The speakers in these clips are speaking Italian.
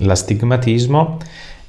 L'astigmatismo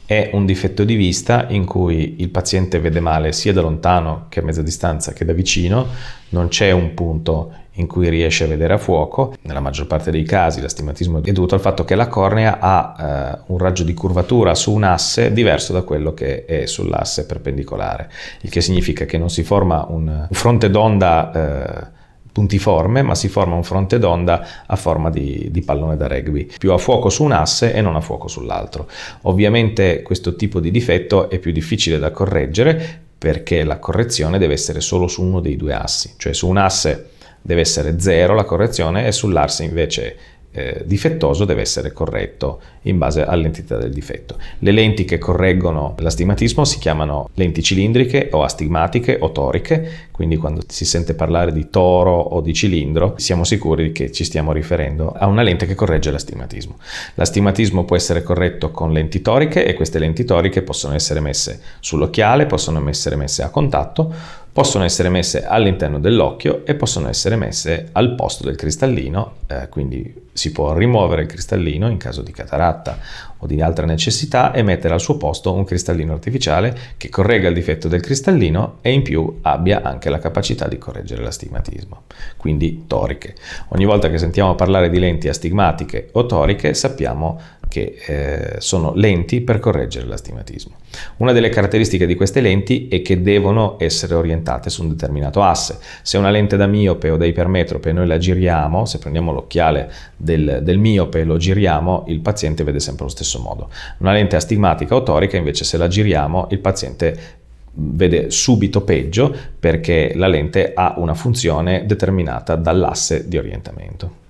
è un difetto di vista in cui il paziente vede male sia da lontano che a mezza distanza che da vicino, non c'è un punto in cui riesce a vedere a fuoco. Nella maggior parte dei casi l'astigmatismo è dovuto al fatto che la cornea ha eh, un raggio di curvatura su un asse diverso da quello che è sull'asse perpendicolare, il che significa che non si forma un fronte d'onda eh, puntiforme, ma si forma un fronte d'onda a forma di, di pallone da rugby, più a fuoco su un asse e non a fuoco sull'altro. Ovviamente questo tipo di difetto è più difficile da correggere perché la correzione deve essere solo su uno dei due assi, cioè su un asse deve essere zero la correzione e sull'asse invece eh, difettoso deve essere corretto in base all'entità del difetto. Le lenti che correggono l'astigmatismo si chiamano lenti cilindriche o astigmatiche o toriche, quindi quando si sente parlare di toro o di cilindro siamo sicuri che ci stiamo riferendo a una lente che corregge l'astigmatismo. L'astigmatismo può essere corretto con lenti toriche e queste lenti toriche possono essere messe sull'occhiale, possono essere messe a contatto, possono essere messe all'interno dell'occhio e possono essere messe al posto del cristallino, eh, quindi si può rimuovere il cristallino in caso di cataratta o di altra necessità e mettere al suo posto un cristallino artificiale che corregga il difetto del cristallino e in più abbia anche la capacità di correggere l'astigmatismo, quindi toriche. Ogni volta che sentiamo parlare di lenti astigmatiche o toriche sappiamo che eh, sono lenti per correggere l'astigmatismo. Una delle caratteristiche di queste lenti è che devono essere orientate su un determinato asse. Se una lente da miope o da ipermetrope noi la giriamo, se prendiamo l'occhiale del, del miope e lo giriamo, il paziente vede sempre lo stesso modo. Una lente astigmatica o torica invece se la giriamo il paziente vede subito peggio perché la lente ha una funzione determinata dall'asse di orientamento.